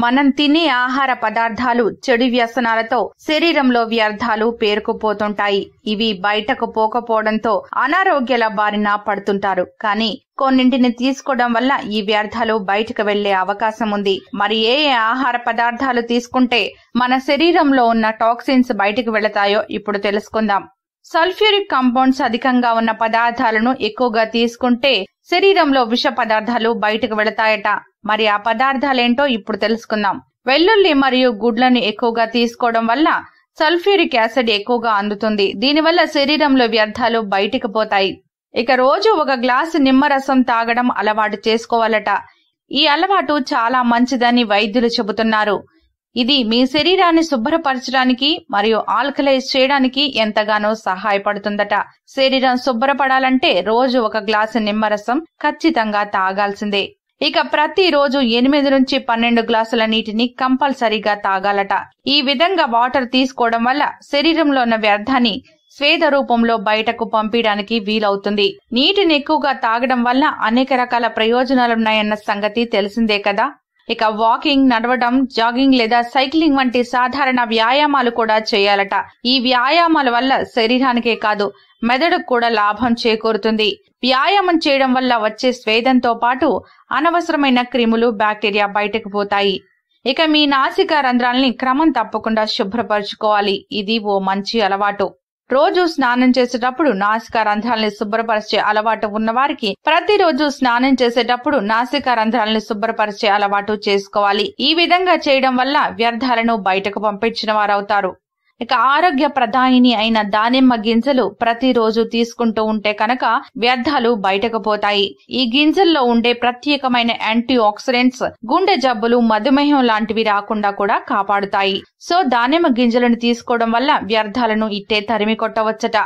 మనం తినే ఆహార పదార్థాలు చెడు వ్యసనాలతో శరీరంలో వ్యర్థాలు పేరుకుపోతుంటాయి ఇవి బయటకు పోకపోవడంతో అనారోగ్యాల బారిన పడుతుంటారు కానీ కొన్నింటిని తీసుకోవడం వల్ల ఈ వ్యర్థాలు బయటకు వెళ్లే అవకాశం ఉంది మరి ఏ ఏ ఆహార పదార్థాలు తీసుకుంటే మన శరీరంలో ఉన్న టాక్సిన్స్ బయటకు వెళతాయో ఇప్పుడు తెలుసుకుందాం సల్ఫ్యూరిక్ కాంపౌండ్స్ అధికంగా ఉన్న పదార్థాలను ఎక్కువగా తీసుకుంటే శరీరంలో విష పదార్థాలు బయటకు వెళతాయట మరి ఆ పదార్థాలేంటో ఇప్పుడు తెలుసుకుందాం వెల్లుల్లి మరియు గుడ్లను ఎక్కువగా తీసుకోవడం వల్ల సల్ఫ్యూరిక్ యాసిడ్ ఎక్కువగా అందుతుంది దీనివల్ల శరీరంలో వ్యర్థాలు బయటికి పోతాయి ఇక రోజు ఒక గ్లాసు నిమ్మరసం తాగడం అలవాటు చేసుకోవాలట ఈ అలవాటు చాలా మంచిదని వైద్యులు చెబుతున్నారు ఇది మీ శరీరాన్ని శుభ్రపరచడానికి మరియు ఆల్కలైజ్ చేయడానికి ఎంతగానో సహాయపడుతుందట శరీరం శుభ్రపడాలంటే రోజు ఒక గ్లాసు నిమ్మరసం ఖచ్చితంగా తాగాల్సిందే ఇక ప్రతిరోజు ఎనిమిది నుంచి పన్నెండు గ్లాసుల నీటిని కంపల్సరీగా తాగాలట ఈ విధంగా వాటర్ తీసుకోవడం వల్ల శరీరంలో ఉన్న వ్యర్థాన్ని స్వేద రూపంలో బయటకు పంపించడానికి వీలవుతుంది నీటిని ఎక్కువగా తాగడం వల్ల అనేక రకాల ప్రయోజనాలున్నాయన్న సంగతి తెలిసిందే కదా ఇక వాకింగ్ నడవడం జాగింగ్ లేదా సైక్లింగ్ వంటి సాధారణ వ్యాయామాలు కూడా చేయాలట ఈ వ్యాయామాల వల్ల శరీరానికే కాదు మెదడుకు కూడా లాభం చేకూరుతుంది వ్యాయామం చేయడం వల్ల వచ్చే స్వేదంతో పాటు అనవసరమైన క్రిములు బ్యాక్టీరియా బయటకు పోతాయి ఇక మీ నాసికా రంధ్రాల్ని క్రమం తప్పకుండా శుభ్రపరచుకోవాలి ఇది ఓ మంచి అలవాటు రోజు స్నానం చేసేటప్పుడు నాసికా రంధ్రాల్ని శుభ్రపరిచే అలవాటు ఉన్నవారికి ప్రతిరోజు స్నానం చేసేటప్పుడు నాసికా రంధ్రాలని శుభ్రపరిచే అలవాటు చేసుకోవాలి ఈ విధంగా చేయడం వల్ల వ్యర్థాలను బయటకు పంపించిన వారవుతారు ఇక ఆరోగ్య ప్రధాయిని అయిన దానిమ్మ గింజలు ప్రతిరోజు తీసుకుంటూ ఉంటే కనుక వ్యర్థాలు బయటకు పోతాయి ఈ గింజల్లో ఉండే ప్రత్యేకమైన యాంటీ ఆక్సిడెంట్స్ గుండె జబ్బులు మధుమేహం లాంటివి రాకుండా కూడా కాపాడుతాయి సో దానిమ్మ గింజలను తీసుకోవడం వల్ల వ్యర్థాలను ఇట్టే తరిమి కొట్టవచ్చట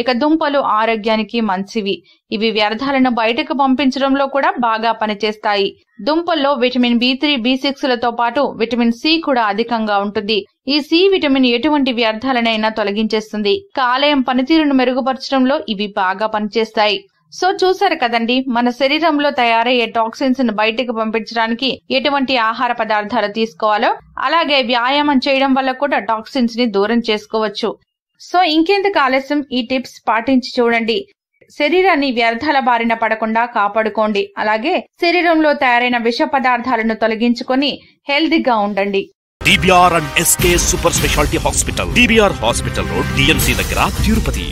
ఇక దుంపలు ఆరోగ్యానికి మంచివి ఇవి వ్యర్థాలను బయటకు పంపించడంలో కూడా బాగా పనిచేస్తాయి దుంపల్లో vitamin B three B six లతో పాటు విటమిన్ సి కూడా అధికంగా ఉంటుంది ఈ సి విటమిన్ ఎటువంటి వ్యర్థాలనైనా తొలగించేస్తుంది కాలేయం పనితీరును మెరుగుపరచడంలో ఇవి బాగా పనిచేస్తాయి సో చూసారు కదండి మన శరీరంలో తయారయ్యే టాక్సిన్స్ ను బయటకు పంపించడానికి ఎటువంటి ఆహార పదార్థాలు తీసుకోవాలో అలాగే వ్యాయామం చేయడం వల్ల కూడా టాక్సిన్స్ ని దూరం చేసుకోవచ్చు సో ఇంకెందుకు ఆలస్యం ఈ టిప్స్ పాటించి చూడండి శరీరాన్ని వ్యర్థాల బారిన పడకుండా కాపాడుకోండి అలాగే శరీరంలో తయారైన విష పదార్థాలను తొలగించుకొని హెల్దీగా ఉండండి DBR and SK super speciality hospital DBR hospital road DMC దగ్గర తిరుపతి